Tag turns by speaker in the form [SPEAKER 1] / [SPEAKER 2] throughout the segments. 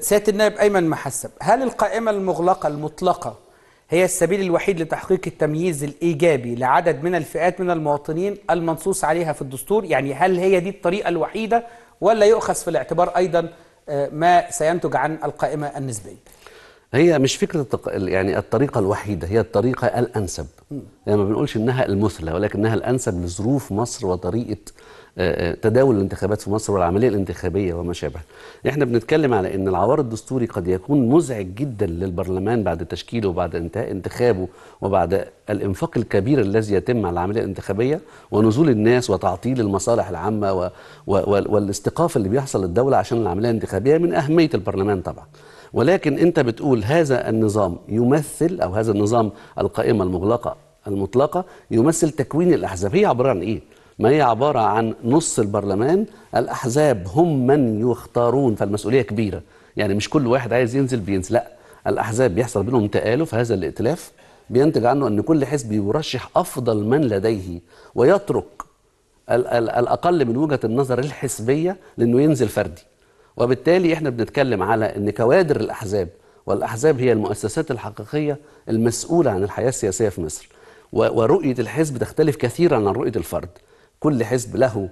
[SPEAKER 1] سياده النائب ايمن محسب هل القائمه المغلقه المطلقه هي السبيل الوحيد لتحقيق التمييز الايجابي لعدد من الفئات من المواطنين المنصوص عليها في الدستور يعني هل هي دي الطريقه الوحيده ولا يؤخذ في الاعتبار ايضا آه، ما سينتج عن القائمه النسبيه
[SPEAKER 2] هي مش فكرة يعني الطريقة الوحيدة هي الطريقة الأنسب يعني ما بنقولش إنها المثلى ولكنها الأنسب لظروف مصر وطريقة تداول الانتخابات في مصر والعملية الانتخابية وما شابه احنا بنتكلم على ان العوار الدستوري قد يكون مزعج جدا للبرلمان بعد تشكيله وبعد انتهاء انتخابه وبعد الانفاق الكبير الذي يتم على العملية الانتخابية ونزول الناس وتعطيل المصالح العامة و... والاستيقاف اللي بيحصل للدولة عشان العملية الانتخابية من أهمية البرلمان طبعا ولكن أنت بتقول هذا النظام يمثل أو هذا النظام القائمة المغلقة المطلقة يمثل تكوين الأحزاب هي عبارة عن إيه؟ ما هي عبارة عن نص البرلمان الأحزاب هم من يختارون فالمسؤولية كبيرة يعني مش كل واحد عايز ينزل بينزل لا الأحزاب بيحصل بينهم تآلف هذا الائتلاف بينتج عنه أن كل حزب يرشح أفضل من لديه ويترك الأقل من وجهة النظر الحزبية لأنه ينزل فردي وبالتالي احنا بنتكلم على ان كوادر الاحزاب والاحزاب هي المؤسسات الحقيقيه المسؤوله عن الحياه السياسيه في مصر ورؤيه الحزب تختلف كثيرا عن رؤيه الفرد كل حزب له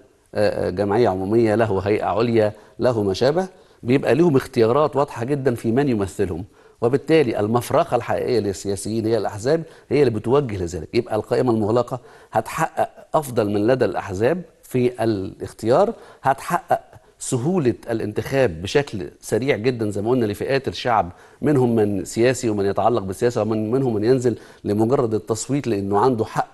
[SPEAKER 2] جمعيه عموميه له هيئه عليا له ما شابه بيبقى لهم اختيارات واضحه جدا في من يمثلهم وبالتالي المفرقه الحقيقيه للسياسيين هي الاحزاب هي اللي بتوجه لذلك يبقى القائمه المغلقه هتحقق افضل من لدى الاحزاب في الاختيار هتحقق سهولة الانتخاب بشكل سريع جدا زي ما قلنا لفئات الشعب منهم من سياسي ومن يتعلق بالسياسة ومن منهم من ينزل لمجرد التصويت لأنه عنده حق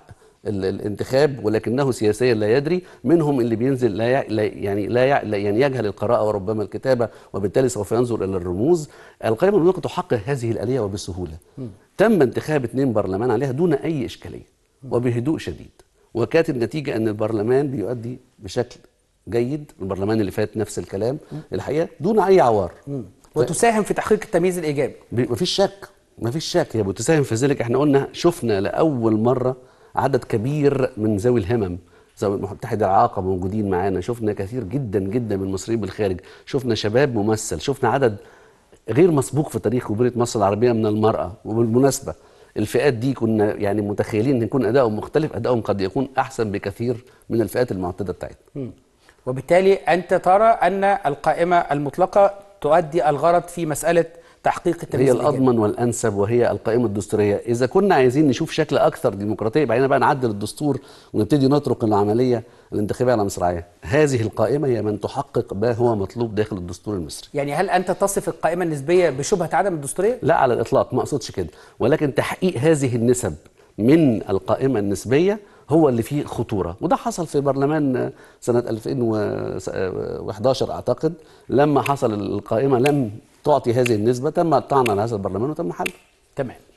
[SPEAKER 2] الانتخاب ولكنه سياسيا لا يدري منهم اللي بينزل لا يعني لا يعني يجهل القراءه وربما الكتابه وبالتالي سوف ينظر الى الرموز القائمه المطلقه تحقق هذه الاليه وبسهوله تم انتخاب اثنين برلمان عليها دون اي اشكاليه وبهدوء شديد وكانت النتيجه ان البرلمان بيؤدي بشكل جيد البرلمان اللي فات نفس الكلام الحقيقه دون اي عوار وتساهم في تحقيق التمييز الايجابي مفيش شك مفيش شك هي بتساهم في ذلك احنا قلنا شفنا لاول مره عدد كبير من ذوي الهمم ذوي المتحده العاقة موجودين معانا شفنا كثير جدا جدا من المصريين بالخارج شفنا شباب ممثل شفنا عدد غير مسبوق في تاريخ جمهوريه مصر العربيه من المراه وبالمناسبه الفئات دي كنا يعني متخيلين ان يكون ادائهم مختلف ادائهم قد يكون احسن بكثير من الفئات المعتاده بتاعتنا
[SPEAKER 1] وبالتالي أنت ترى أن القائمة المطلقة تؤدي الغرض في مسألة تحقيق التمييز هي
[SPEAKER 2] الأضمن والأنسب وهي القائمة الدستورية إذا كنا عايزين نشوف شكل أكثر ديمقراطية بعدين بقى نعدل الدستور ونبتدي نطرق العملية الانتخابية على مصراعيها هذه القائمة هي من تحقق ما هو مطلوب داخل الدستور المصري يعني هل أنت تصف القائمة النسبية بشبهة عدم الدستورية؟ لا على الإطلاق ما أقصدش كده ولكن تحقيق هذه النسب من القائمة النسبية هو اللي فيه خطوره وده حصل في برلمان سنه 2011 اعتقد لما حصل القائمه لم تعطي هذه النسبه تم الطعن على هذا البرلمان وتم حله تمام